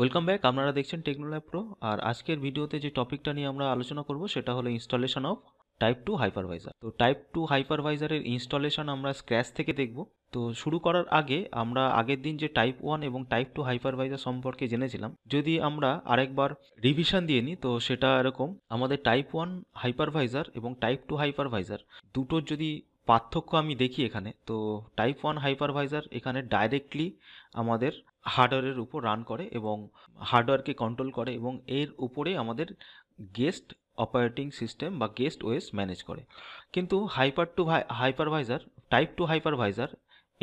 welcome back আপনারা দেখছেন টেকনোল্যাব pro আর আজকের ভিডিওতে যে টপিকটা নিয়ে আমরা আলোচনা করব সেটা হলো installation of type two hypervisor তো টাইপ টু হাইপারভাইজারের ইনস্টলেশন আমরা স্ক্র্যাচ থেকে দেখব তো শুরু করার আগে আমরা আগের দিন যে টাইপ ওয়ান এবং টাইপ টু হাইপারভাইজার সম্পর্কে জেনেছিলাম যদি আমরা আরেকবার রিভিশন দিয়ে নিই তো সেটা এরকম আমাদের টাইপ ওয়ান হাইপারভাইজার এবং টাইপ টু হাইপারভাইজার দুটোর যদি পার্থক্য আমি দেখি এখানে তো টাইপ ওয়ান হাইপারভাইজার এখানে ডাইরেক্টলি আমাদের হার্ডওয়্যারের উপর রান করে এবং হার্ডওয়্যারকে কন্ট্রোল করে এবং এর উপরে আমাদের গেস্ট অপারেটিং সিস্টেম বা গেস্ট ওয়েস ম্যানেজ করে কিন্তু hyper two hypervisor type two hypervisor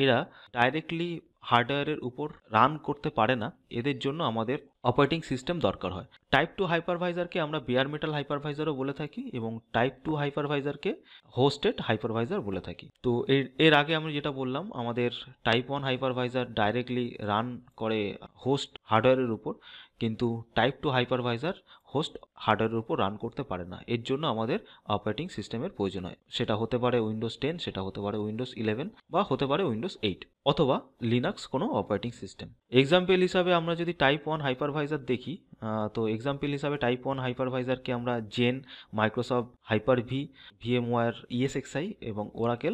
এরা ডাইরেক্টলি হার্ডওয়্যারের উপর রান করতে পারে না এদের জন্য আমাদের অপারেটিং সিস্টেম দরকার হয় টাইপ টু হাইপারভাইজারকে আমরা বিয়ার মেটাল হাইপারভাইজারও বলে থাকি এবং টাইপ টু হাইপারভাইজারকে হোস্টেড হাইপারভাইজার বলে থাকি তো এর এর আগে আমি যেটা বললাম আমাদের type one hypervisor directly run করে হোস্ট হার্ডওয়্যারের উপর কিন্তু টাইপ টু হাইপারভাইজার হোস্ট হার্ডওয়্যারের উপর রান করতে পারে না এর জন্য আমাদের অপারেটিং সিস্টেমের প্রয়োজন হয় সেটা হতে পারে উইন্ডোজ টেন সেটা হতে পারে উইন্ডোজ ইলেভেন বা হতে পারে উইন্ডোজ এইট অথবা লিনাক্স কোনো অপারেটিং সিস্টেম এক্সাম্পল হিসাবে আমরা যদি টাইপ ওয়ান হাইপারভাইজার দেখি তো এক্সাম্পল হিসাবে টাইপ ওয়ান হাইপারভাইজারকে আমরা Xen Microsoft hyper V ware ESXi এবং ওরাকেল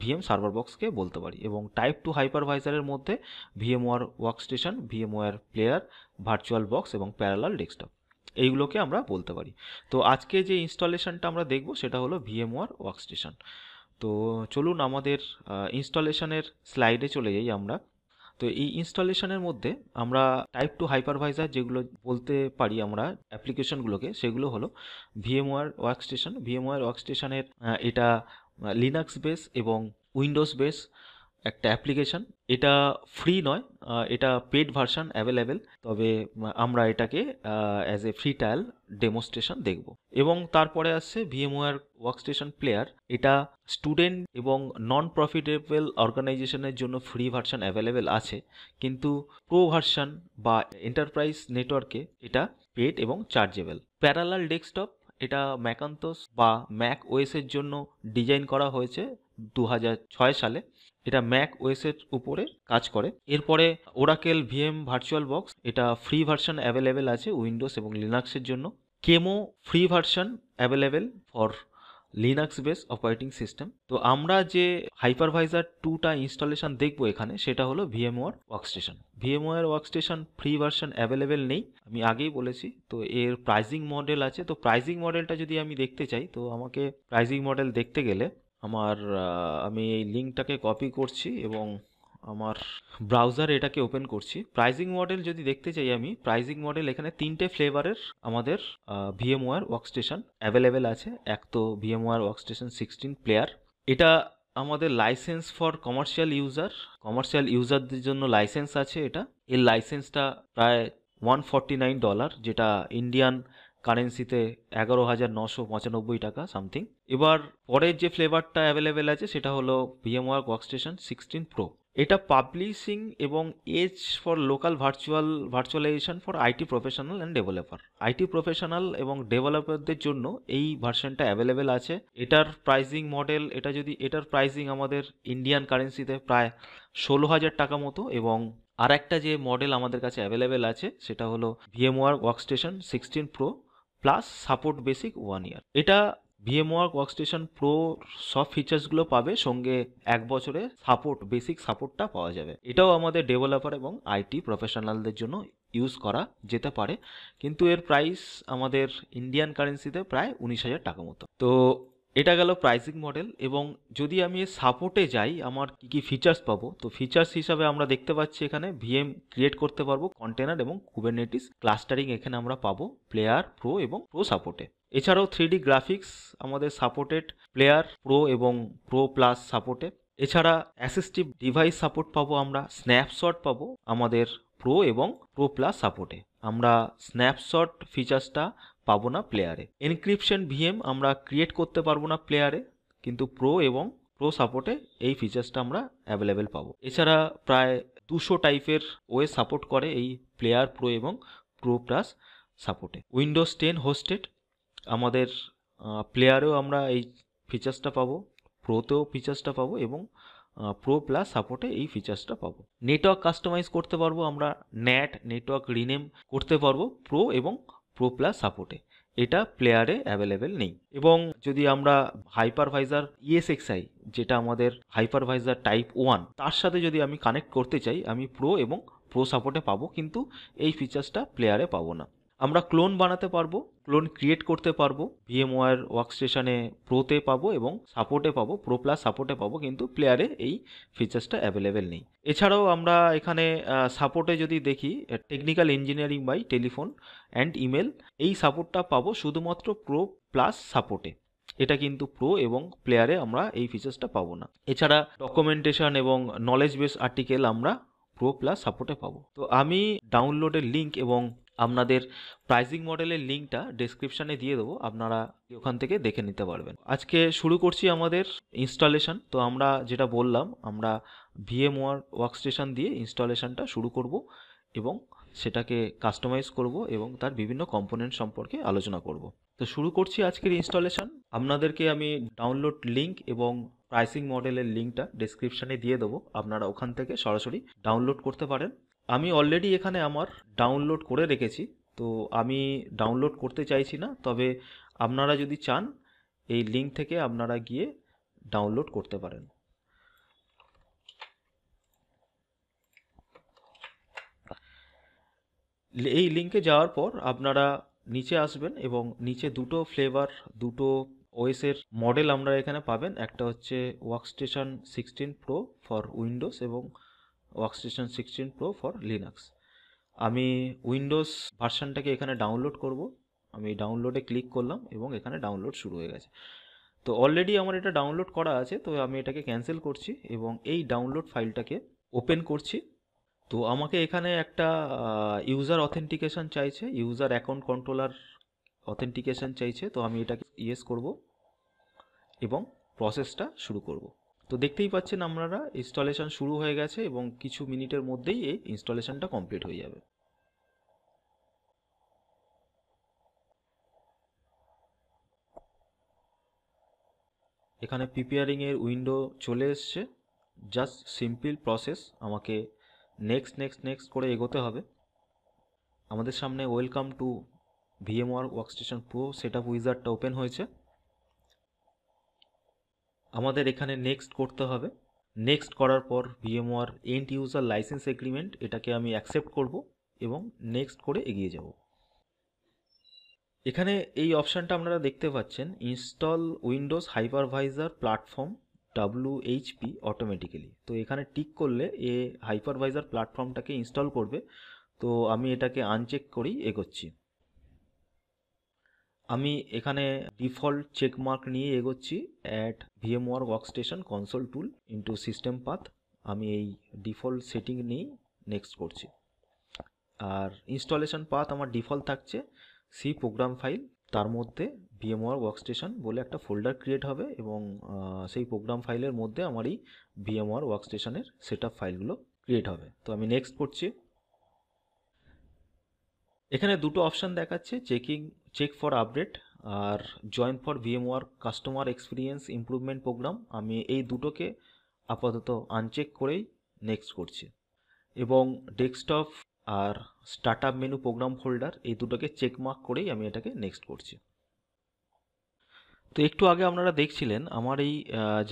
ভিএম সার্ভার বক্সকে বলতে পারি এবং টাইপ টু হাইপারভাইজারের মধ্যে VM ware station VM VMware player virtual box এবং প্যারালাল ডেস্কটপ এইগুলোকে আমরা বলতে পারি তো আজকে যে ইনস্টলেশনটা আমরা দেখব সেটা হলো ভিএম ওয়ার্ক ওয়ার্কস্টেশন তো চলুন আমাদের ইনস্টলেশনের স্লাইডে চলে যাই আমরা তো এই ইনস্টলেশনের মধ্যে আমরা টাইপ টু হাইপারভাইজার যেগুলো বলতে পারি আমরা অ্যাপ্লিকেশনগুলোকে সেগুলো হলো ভিএম ভিএমওয়ার ওয়ার্কস্টেশন ওয়ার্ক ওয়ার্কস্টেশনের এটা লিনাক্স বেস এবং উইন্ডোজ বেস একটা অ্যাপ্লিকেশান এটা ফ্রি নয় এটা পেড ভার্সান অ্যাভেলেবেল তবে আমরা এটাকে as a free trial demonstration দেখব এবং তারপরে আসছে ভিএমওয়ার ওয়ার্কস্টেশন প্লেয়ার এটা স্টুডেন্ট এবং নন প্রফিটেবল অর্গানাইজেশনের জন্য ফ্রি ভার্সান অ্যাভেলেবেল আছে কিন্তু প্রো ভার্সান বা এন্টারপ্রাইজ নেটওয়ার্কে এটা পেড এবং চার্জেবল প্যারালাল ডেস্কটপ এটা ম্যাকান্তোস বা ম্যাক ওয়েসের জন্য ডিজাইন করা হয়েছে দু সালে এটা ম্যাক ওয়েসের উপরে কাজ করে এরপরে ওরাকেল ভিএম ভার্চুয়াল বক্স এটা ফ্রি ভার্সন অ্যাভেলেবেল আছে উইন্ডোজ এবং লিনাক্সের জন্য QEMU free version available for Linux base operating system তো আমরা যে হাইপারভাইজার টুটা ইনস্টলেশন দেখবো এখানে সেটা হলো ware workstation VMware workstation free version available নেই আমি আগেই বলেছি তো এর প্রাইজিং মডেল আছে তো প্রাইজিং মডেলটা যদি আমি দেখতে চাই তো আমাকে প্রাইজিং মডেল দেখতে গেলে আমার আমি এই লিঙ্কটাকে কপি করছি এবং আমার ব্রাউজার এটাকে ওপেন করছি প্রাইজিং মডেল যদি দেখতে চাই আমি প্রাইজিং মডেল এখানে তিনটে ফ্লেভারের আমাদের ভিএম ভিএমওয়ার ওয়ার্কস্টেশন অ্যাভেলেবেল আছে এক তো VM VMware workstation sixteen player এটা আমাদের license for commercial user commercial ইউজারদের জন্য লাইসেন্স আছে এটা এর লাইসেন্সটা প্রায় ওয়ান নাইন ডলার যেটা ইন্ডিয়ান কারেন্সিতে এগারো হাজার নশো পঁচানব্বই টাকা সামথিং এবার পরের যে ফ্লেভারটা অ্যাভেলেবেল আছে সেটা হলো ভিএমওয়ার ওয়ার্কস্টেশন সিক্সটিন প্রো এটা পাবলিশিং এবং edge for local virtual virtualization for IT professional and developer IT professional এবং ডেভেলপারদের জন্য এই ভার্সনটা অ্যাভেলেবেল আছে এটার প্রাইজিং মডেল এটা যদি এটার প্রাইজিং আমাদের ইন্ডিয়ান কারেন্সিতে প্রায় ষোলো হাজার টাকা মতো এবং আর একটা যে মডেল আমাদের কাছে অ্যাভেলেবেল আছে সেটা হলো VMware workstation sixteen pro plus support basic one year এটা ভিএমওয়ার্ক ওয়ার্কস্টেশন প্রো সব ফিচার্সগুলো পাবে সঙ্গে এক বছরে সাপোর্ট বেসিক সাপোর্টটা পাওয়া যাবে এটাও আমাদের ডেভেলপার এবং আইটি প্রফেশনালদের জন্য ইউজ করা যেতে পারে কিন্তু এর প্রাইস আমাদের ইন্ডিয়ান কারেন্সিতে প্রায় উনিশ হাজার টাকা মতো তো এটা গেল প্রাইসিং মডেল এবং যদি আমি সাপোর্টে যাই আমার কী কী ফিচার্স পাবো তো ফিচার্স হিসাবে আমরা দেখতে পাচ্ছি এখানে ভিএম ক্রিয়েট করতে পারবো কন্টেনার এবং কুবেনেটিস ক্লাস্টারিং এখানে আমরা পাবো প্লেয়ার প্রো এবং প্রো সাপোর্টে এছাড়াও থ্রিডি গ্রাফিক্স আমাদের সাপোর্টেড প্লেয়ার প্রো এবং প্রো প্লাস সাপোর্টে এছাড়া অ্যাসিস্টিভ ডিভাইস সাপোর্ট পাবো আমরা স্ন্যাপশট পাবো আমাদের প্রো এবং প্রো প্লাস সাপোর্টে আমরা স্ন্যাপশট ফিচার্সটা পাবো না প্লেয়ারে এনক্রিপশন ভিএম আমরা ক্রিয়েট করতে পারবো না প্লেয়ারে কিন্তু প্রো এবং প্রো সাপোর্টে এই ফিচার্সটা আমরা অ্যাভেলেবেল পাবো এছাড়া প্রায় দুশো টাইপের ওয়ে সাপোর্ট করে এই প্লেয়ার প্রো এবং প্রো প্লাস সাপোর্টে উইন্ডোজ টেন হোস্টেড আমাদের প্লেয়ারেও আমরা এই ফিচার্সটা পাবো প্রোতেও ফিচার্সটা পাবো এবং প্রো প্লাস সাপোর্টে এই ফিচার্সটা পাবো নেটওয়ার্ক কাস্টমাইজ করতে পারবো আমরা ন্যাট নেটওয়ার্ক রিনেম করতে পারবো প্রো এবং প্রো প্লাস সাপোর্টে এটা প্লেয়ারে অ্যাভেলেবেল নেই এবং যদি আমরা হাইপারভাইজার ইএসএক্সআই e যেটা আমাদের হাইপারভাইজার টাইপ ওয়ান তার সাথে যদি আমি কানেক্ট করতে চাই আমি প্রো এবং প্রো সাপোর্টে পাবো কিন্তু এই ফিচার্সটা প্লেয়ারে পাবো না আমরা ক্লোন বানাতে পারবো ক্লোন ক্রিয়েট করতে পারবো ভিএমওয়ার ওয়ার্ক স্টেশনে প্রোতে পাবো এবং সাপোর্টে পাবো প্রো প্লাস সাপোর্টে পাবো কিন্তু প্লেয়ারে এই ফিচার্সটা অ্যাভেলেবেল নেই এছাড়াও আমরা এখানে সাপোর্টে যদি দেখি technical engineering by telephone and email এই সাপোর্টটা পাবো শুধুমাত্র প্রো প্লাস সাপোর্টে এটা কিন্তু প্রো এবং প্লেয়ারে আমরা এই ফিচার্সটা পাবো না এছাড়া ডকুমেন্টেশন এবং নলেজ বেস আর্টিকেল আমরা প্রো প্লাস সাপোর্টে পাবো তো আমি ডাউনলোডের লিঙ্ক এবং আপনাদের প্রাইজিং মডেলের লিঙ্কটা ডেসক্রিপশানে দিয়ে দেবো আপনারা ওখান থেকে দেখে নিতে পারবেন আজকে শুরু করছি আমাদের ইনস্টলেশন তো আমরা যেটা বললাম আমরা ওয়ার ওয়ার্কস্টেশন দিয়ে ইনস্টলেশনটা শুরু করব এবং সেটাকে কাস্টমাইজ করব এবং তার বিভিন্ন কম্পোনেন্ট সম্পর্কে আলোচনা করব তো শুরু করছি আজকের ইনস্টলেশন আপনাদেরকে আমি ডাউনলোড লিঙ্ক এবং প্রাইসিং মডেলের লিঙ্কটা ডেসক্রিপশানে দিয়ে দেবো আপনারা ওখান থেকে সরাসরি ডাউনলোড করতে পারেন আমি অলরেডি এখানে আমার ডাউনলোড করে রেখেছি তো আমি ডাউনলোড করতে চাইছি না তবে আপনারা যদি চান এই লিঙ্ক থেকে আপনারা গিয়ে ডাউনলোড করতে পারেন এই লিঙ্কে যাওয়ার পর আপনারা নিচে আসবেন এবং নিচে দুটো ফ্লেভার দুটো ওয়েসের মডেল আমরা এখানে পাবেন একটা হচ্ছে workstation station sixteen pro for Windows এবং workstation sixteen pro for Linux আমি উইন্ডোজ ভার্সানটাকে এখানে ডাউনলোড করব আমি ডাউনলোডে ক্লিক করলাম এবং এখানে ডাউনলোড শুরু হয়ে গেছে তো অলরেডি আমার এটা ডাউনলোড করা আছে তো আমি এটাকে ক্যান্সেল করছি এবং এই ডাউনলোড ফাইলটাকে ওপেন করছি তো আমাকে এখানে একটা ইউজার অথেন্টিকেশন চাইছে ইউজার অ্যাকাউন্ট কন্ট্রোলার অথেন্টিকেশন চাইছে তো আমি এটাকে ইয়েস করব এবং প্রসেসটা শুরু করবো তো দেখতেই পাচ্ছেন আপনারা ইনস্টলেশন শুরু হয়ে গেছে এবং কিছু মিনিটের মধ্যেই এই ইনস্টলেশনটা কমপ্লিট হয়ে যাবে এখানে প্রিপেয়ারিংয়ের উইন্ডো চলে এসছে জাস্ট সিম্পল প্রসেস আমাকে নেক্সট নেক্সট নেক্সট করে এগোতে হবে আমাদের সামনে welcome to VMware workstation pro set up উইজারটা ওপেন হয়েছে আমাদের এখানে নেক্সট করতে হবে নেক্সট করার পর VMware end user license agreement এটাকে আমি অ্যাকসেপ্ট করব এবং নেক্সট করে এগিয়ে যাব এখানে এই অপশানটা আপনারা দেখতে পাচ্ছেন install Windows hypervisor platform WHP automatically তো এখানে টিক করলে এ হাইপারভাইজার প্ল্যাটফর্মটাকে ইনস্টল করবে তো আমি এটাকে আনচেক করেই এগোচ্ছি আমি এখানে ডিফল্ট চেকমার্ক নিয়ে এগোচ্ছি add VM work workstation console tool into system path আমি এই ডিফল্ট সেটিং নিয়ে নেক্সট করছি আর ইনস্টলেশন পাথ আমার ডিফল্ট থাকছে সি প্রোগ্রাম ফাইল তার মধ্যে ভিএমওয়ার ওয়ার্কস্টেশন বলে একটা ফোল্ডার ক্রিয়েট হবে এবং সেই প্রোগ্রাম ফাইলের মধ্যে আমার এই ভিএমওয়ার ওয়ার্কস্টেশনের সেট আপ ফাইলগুলো ক্রিয়েট হবে তো আমি নেক্সট করছি এখানে দুটো অপশান দেখাচ্ছে চেকিং চেক ফর আপডেট আর join for VMware customer experience improvement program আমি এই দুটোকে আপাতত আনচেক করেই নেক্সট করছি এবং ডেস্কটপ আর start up menu program folder এই দুটোকে চেকমার্ক করেই আমি এটাকে নেক্সট করছি তো একটু আগে আপনারা দেখছিলেন আমার এই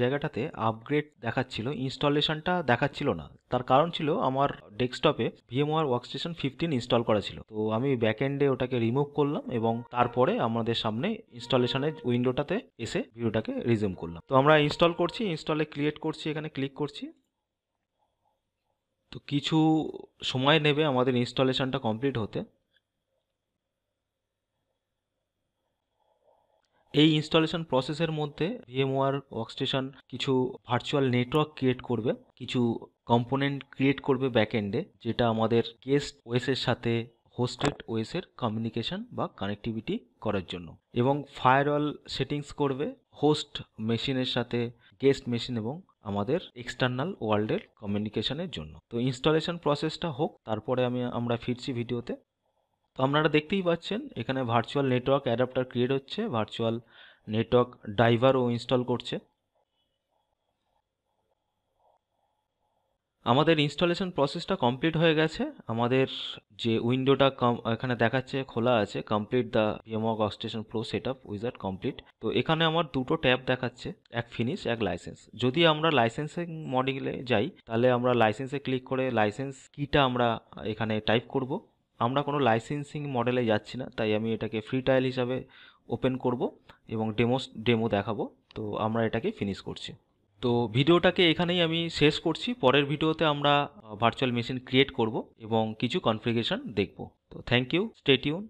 জায়গাটাতে আপগ্রেড দেখাচ্ছিল ইনস্টলেশনটা দেখাচ্ছিল না তার কারণ ছিল আমার ডেস্কটপে ভিএমওয়ার ওয়ার্কস্টেশন ফিফটিন ইনস্টল করা ছিল তো আমি ব্যাকএন্ডে ওটাকে রিমুভ করলাম এবং তারপরে আমাদের সামনে ইনস্টলেশনের উইন্ডোটাতে এসে ভিডিওটাকে রিজিউম করলাম তো আমরা ইনস্টল করছি ইনস্টলে ক্রিয়েট করছি এখানে ক্লিক করছি তো কিছু সময় নেবে আমাদের ইনস্টলেশনটা কমপ্লিট হতে এই ইনস্টলেশন প্রসেসের মধ্যে ভিএমওয়ার ওয়ার্কস্টেশন কিছু ভার্চুয়াল নেটওয়ার্ক ক্রিয়েট করবে কিছু কম্পোনেন্ট ক্রিয়েট করবে ব্যাকএন্ডে যেটা আমাদের গেস্ট ওয়েসের সাথে হোস্টেড ওয়েসের কমিউনিকেশন বা কানেক্টিভিটি করার জন্য এবং ফায়ারওয়াল সেটিংস করবে হোস্ট মেশিনের সাথে গেস্ট মেশিন এবং আমাদের এক্সটার্নাল ওয়ার্ল্ডের কমিউনিকেশনের জন্য তো ইনস্টলেশন প্রসেসটা হোক তারপরে আমি আমরা ফিরছি ভিডিওতে তো আপনারা দেখতেই পাচ্ছেন এখানে ভার্চুয়াল নেটওয়ার্ক অ্যাডাপ্টার ক্রিয়েট হচ্ছে ভার্চুয়াল নেটওয়ার্ক ড্রাইভারও ইনস্টল করছে আমাদের ইনস্টলেশন প্রসেসটা কমপ্লিট হয়ে গেছে আমাদের যে উইন্ডোটা এখানে দেখাচ্ছে খোলা আছে complete the VMware workstation pro set up আট কমপ্লিট তো এখানে আমার দুটো ট্যাব দেখাচ্ছে এক ফিনিশ এক লাইসেন্স যদি আমরা লাইসেন্সিং মডিউলে যাই তাহলে আমরা লাইসেন্সে ক্লিক করে লাইসেন্স কিটা আমরা এখানে টাইপ করব আমরা কোনো লাইসেন্সিং মডেলে যাচ্ছি না তাই আমি এটাকে ফ্রি ট্রায়াল হিসাবে ওপেন করব এবং ডেমো ডেমো দেখাবো তো আমরা এটাকে ফিনিশ করছি তো ভিডিওটাকে এখানেই আমি শেষ করছি পরের ভিডিওতে আমরা ভার্চুয়াল মেশিন ক্রিয়েট করব এবং কিছু কনফিগারেশন দেখব তো থ্যাংক ইউ স্টেটিউন